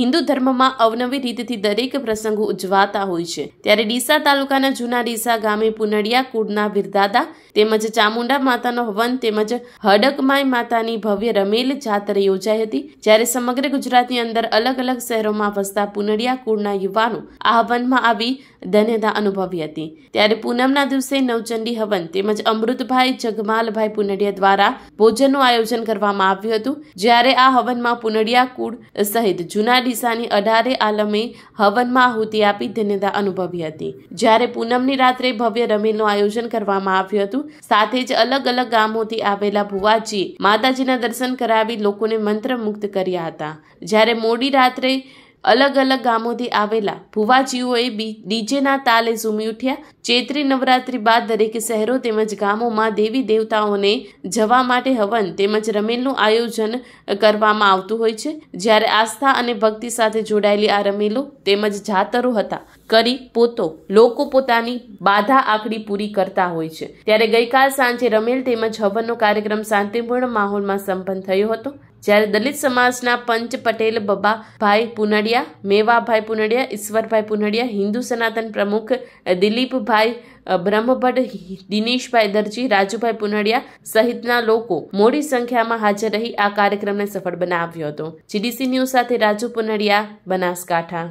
હિન્દુ ધર્મમાં અવનવી રીતથી દરેક પ્રસંગો ઉજવાતા હોય છે ત્યારે ડીસા તાલુકાના જૂના ડીસા ગામે પુનડિયા કુળના વિરદાદા તેમજ ચામુંડા માતાનો હવન તેમજ હડકમાય માતાની ભવ્ય રમેલ જાત્ર યોજાઈ હતી જ્યારે સમગ્ર ગુજરાતની અંદર અલગ અલગ શહેરોમાં વસતા પુનડિયા કુળના યુવાનો આ હવનમાં આવી ધન્યતા અનુભવી હતી ત્યારે પૂનમના દિવસે નવચંડી હવન તેમજ અમૃતભાઈ જગમાલભાઈ પુનડિયા દ્વારા ભોજનનું આયોજન કરવામાં આવ્યું હતું જ્યારે આ હવનમાં પુનડિયા કુળ સહિત જૂના ડીસાની અઢારે આલમે હવનમાં આહુતિ આપી ધન્યતા અનુભવી હતી જ્યારે પૂનમની રાત્રે ભવ્ય રમીલનું આયોજન કરવામાં આવ્યું હતું સાથે જ અલગ અલગ ગામોથી આવેલા ભુવાજી માતાજીના દર્શન કરાવી લોકોને મંત્રમુગ્ધ કર્યા હતા જ્યારે મોડી રાત્રે અલગ અલગ ગામોથી આવેલા ભુવાજીઓએ બી ડીજેના તાલે ઝૂમી ઉઠ્યા ચૈત્રી નવરાત્રી બાદ દરેક શહેરો તેમજ ગામોમાં દેવી દેવતાઓને જવા માટે હવન તેમજ રમેલનું આયોજન કરવામાં આવતું હોય છે જ્યારે આસ્થા અને ભક્તિ સાથે જોડાયેલી આ રમેલો તેમજ જાતરો હતા કરી પોતો લોકો પોતાની બાધા આખડી પૂરી કરતા હોય છે ત્યારે ગઈકાલ સાંજે રમેલ તેમજ હવનનો કાર્યક્રમ શાંતિપૂર્ણ માહોલમાં સંપન્ન થયો હતો જ્યારે દલિત સમાજના પંચ પટેલ બબાભાઈ પુનડિયા મેવાભાઈ પુનડિયા ઈશ્વરભાઈ પુનડિયા હિન્દુ સનાતન પ્રમુખ દિલીપભાઈ બ્રહ્મભટ્ટ દિનેશભાઈ દરજી રાજુભાઈ પુનડિયા સહિતના લોકો મોડી સંખ્યામાં હાજર રહી આ કાર્યક્રમને સફળ બનાવ્યો હતો જીડીસી ન્યૂઝ સાથે રાજુ પુનડિયા બનાસકાંઠા